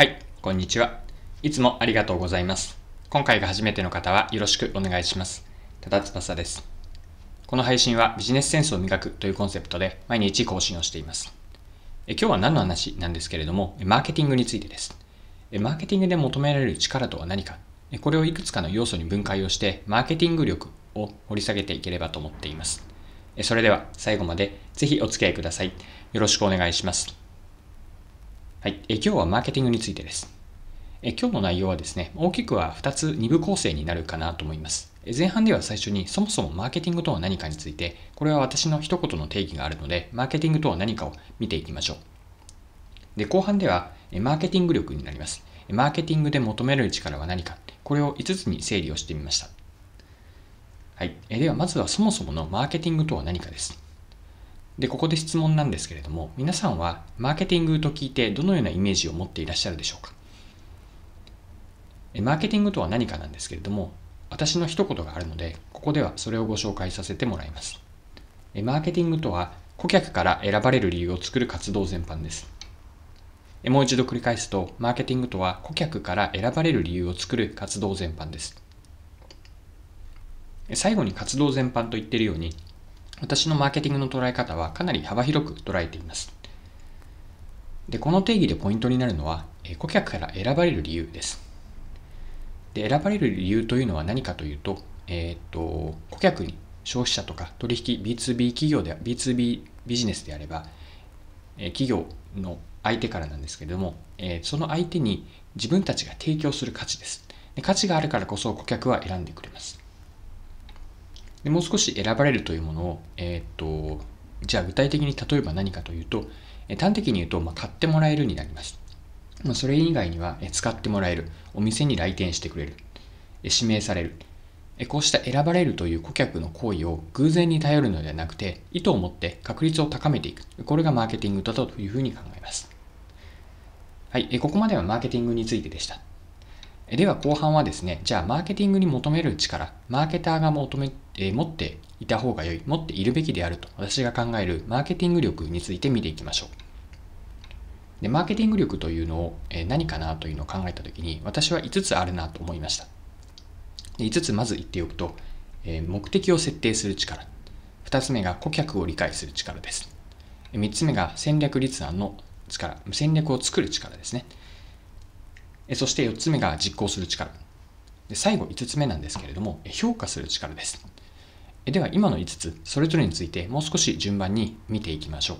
はい、こんにちは。いつもありがとうございます。今回が初めての方はよろしくお願いします。ただ翼です。この配信はビジネスセンスを磨くというコンセプトで毎日更新をしています。え今日は何の話なんですけれども、マーケティングについてです。マーケティングで求められる力とは何か、これをいくつかの要素に分解をして、マーケティング力を掘り下げていければと思っています。それでは最後までぜひお付き合いください。よろしくお願いします。はい、え今日はマーケティングについてですえ。今日の内容はですね、大きくは2つ2部構成になるかなと思います。前半では最初にそもそもマーケティングとは何かについて、これは私の一言の定義があるので、マーケティングとは何かを見ていきましょう。で、後半ではマーケティング力になります。マーケティングで求める力は何か、これを5つに整理をしてみました。はい、えではまずはそもそものマーケティングとは何かです。で、ここで質問なんですけれども、皆さんはマーケティングと聞いてどのようなイメージを持っていらっしゃるでしょうかマーケティングとは何かなんですけれども、私の一言があるので、ここではそれをご紹介させてもらいます。マーケティングとは、顧客から選ばれる理由を作る活動全般です。もう一度繰り返すと、マーケティングとは顧客から選ばれる理由を作る活動全般です。最後に活動全般と言っているように、私のマーケティングの捉え方はかなり幅広く捉えています。で、この定義でポイントになるのは、顧客から選ばれる理由です。で、選ばれる理由というのは何かというと、えー、っと、顧客に消費者とか取引 B2B 企業で、B2B ビジネスであれば、企業の相手からなんですけれども、その相手に自分たちが提供する価値です。価値があるからこそ顧客は選んでくれます。でもう少し選ばれるというものを、えっ、と、じゃあ具体的に例えば何かというと、え端的に言うと、まあ、買ってもらえるになります。まあ、それ以外には、え使ってもらえる、お店に来店してくれる、え指名される、えこうした選ばれるという顧客の行為を偶然に頼るのではなくて、意図を持って確率を高めていく。これがマーケティングだというふうに考えます。はい、えここまではマーケティングについてでした。では後半はですね、じゃあマーケティングに求める力、マーケターが求め、えー、持っていた方が良い、持っているべきであると私が考えるマーケティング力について見ていきましょう。でマーケティング力というのを、えー、何かなというのを考えたときに、私は5つあるなと思いました。で5つまず言っておくと、えー、目的を設定する力。2つ目が顧客を理解する力です。3つ目が戦略立案の力、戦略を作る力ですね。そして4つ目が実行する力。で最後5つ目なんですけれども、評価する力です。では今の5つ、それぞれについてもう少し順番に見ていきましょう。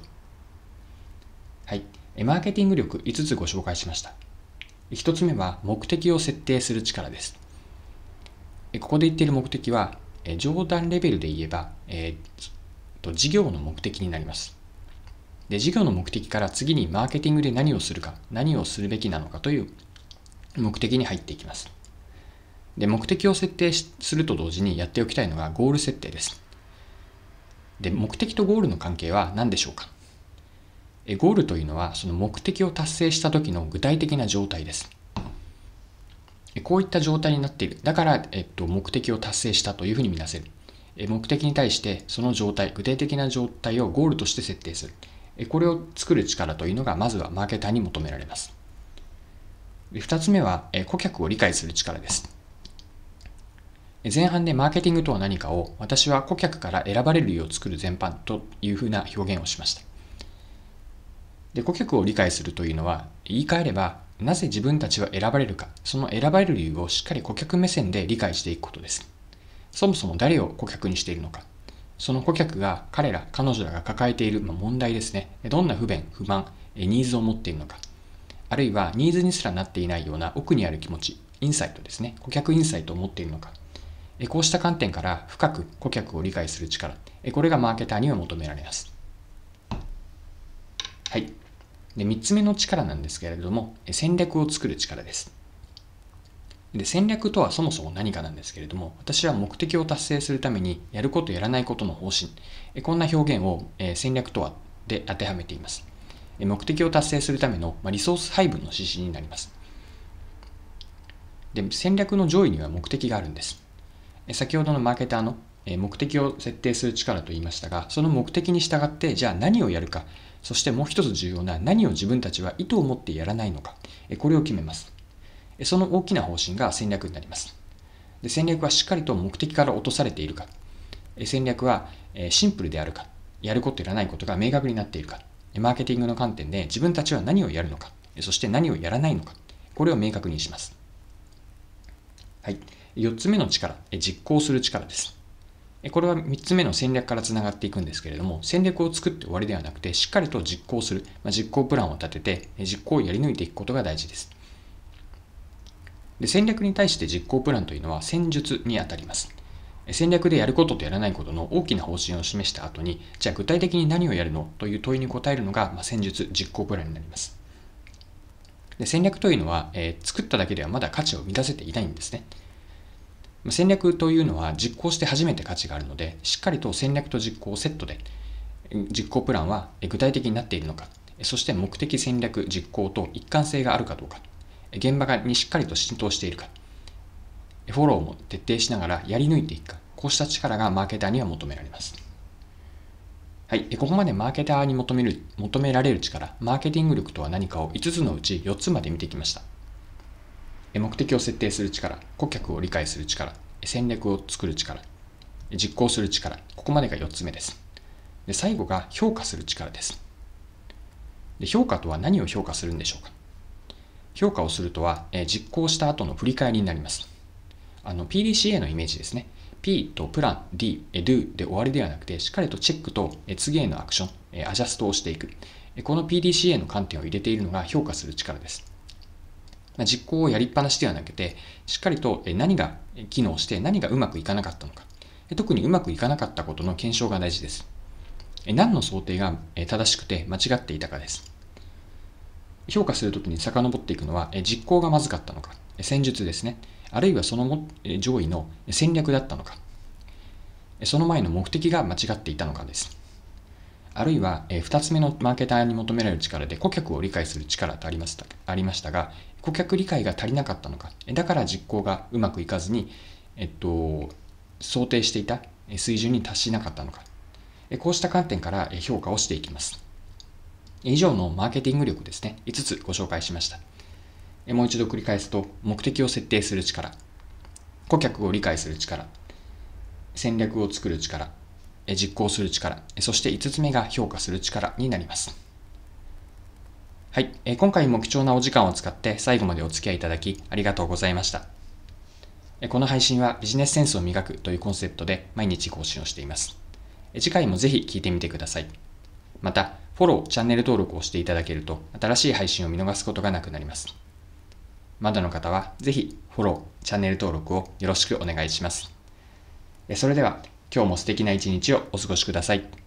はい。マーケティング力5つご紹介しました。1つ目は目的を設定する力です。ここで言っている目的は、冗談レベルで言えば、えー、と事業の目的になります。で事業の目的から次にマーケティングで何をするか、何をするべきなのかという目的に入っていきます。で、目的を設定すると同時にやっておきたいのがゴール設定です。で、目的とゴールの関係は何でしょうかえゴールというのはその目的を達成した時の具体的な状態です。こういった状態になっている。だから、えっと、目的を達成したというふうに見なせる。目的に対してその状態、具体的な状態をゴールとして設定する。これを作る力というのがまずはマーケターに求められます。二つ目は、顧客を理解する力です。前半でマーケティングとは何かを私は顧客から選ばれる理由を作る全般というふうな表現をしました。で顧客を理解するというのは言い換えればなぜ自分たちは選ばれるかその選ばれる理由をしっかり顧客目線で理解していくことですそもそも誰を顧客にしているのかその顧客が彼ら彼女らが抱えている問題ですねどんな不便不満ニーズを持っているのかあるいはニーズにすらなっていないような奥にある気持ち、インサイトですね、顧客インサイトを持っているのか、こうした観点から深く顧客を理解する力、これがマーケターには求められます。はい。で、3つ目の力なんですけれども、戦略を作る力です。で戦略とはそもそも何かなんですけれども、私は目的を達成するためにやることやらないことの方針、こんな表現を戦略とはで当てはめています。目的を達成するためのリソース配分の指針になります。で戦略の上位には目的があるんです。先ほどのマーケターの目的を設定する力と言いましたが、その目的に従ってじゃあ何をやるか、そしてもう一つ重要な何を自分たちは意図を持ってやらないのか、これを決めます。その大きな方針が戦略になります。で戦略はしっかりと目的から落とされているか、戦略はシンプルであるか、やることやらないことが明確になっているか、マーケティングの観点で自分たちは何をやるのか、そして何をやらないのか、これを明確にします。はい。4つ目の力、実行する力です。これは3つ目の戦略からつながっていくんですけれども、戦略を作って終わりではなくて、しっかりと実行する、まあ、実行プランを立てて、実行をやり抜いていくことが大事です。で戦略に対して実行プランというのは戦術にあたります。戦略でやることとやらないことの大きな方針を示した後に、じゃあ具体的に何をやるのという問いに答えるのが、まあ、戦術実行プランになります。で戦略というのは、えー、作っただけではまだ価値を生み出せていないんですね。ま戦略というのは実行して初めて価値があるので、しっかりと戦略と実行をセットで、実行プランは具体的になっているのか、そして目的戦略実行と一貫性があるかどうか、現場にしっかりと浸透しているか、フォローも徹底しながらやり抜いていくか、こうした力がマーケターには求められます。はい、ここまでマーケターに求める求められる力、マーケティング力とは何かを5つのうち4つまで見てきました。目的を設定する力、顧客を理解する力、戦略を作る力、実行する力、ここまでが4つ目です。で最後が評価する力ですで。評価とは何を評価するんでしょうか評価をするとは、え実行した後の振り返りになります。あの、PDCA のイメージですね。P とプラン、D、Do で終わりではなくて、しっかりとチェックと次へのアクション、アジャストをしていく。この PDCA の観点を入れているのが評価する力です。実行をやりっぱなしではなくて、しっかりと何が機能して何がうまくいかなかったのか、特にうまくいかなかったことの検証が大事です。何の想定が正しくて間違っていたかです。評価するときに遡っていくのは、実行がまずかったのか、戦術ですね。あるいはその上位の戦略だったのか。その前の目的が間違っていたのかです。あるいは、2つ目のマーケターに求められる力で顧客を理解する力とありましたありましたが、顧客理解が足りなかったのか。だから実行がうまくいかずに、えっと、想定していた水準に達しなかったのか。こうした観点から評価をしていきます。以上のマーケティング力ですね、5つご紹介しました。もう一度繰り返すと、目的を設定する力、顧客を理解する力、戦略を作る力、実行する力、そして5つ目が評価する力になります。はい、今回も貴重なお時間を使って最後までお付き合いいただきありがとうございました。この配信はビジネスセンスを磨くというコンセプトで毎日更新をしています。次回もぜひ聴いてみてください。また、フォロー、チャンネル登録をしていただけると、新しい配信を見逃すことがなくなります。まだの方は、ぜひ、フォロー、チャンネル登録をよろしくお願いします。それでは、今日も素敵な一日をお過ごしください。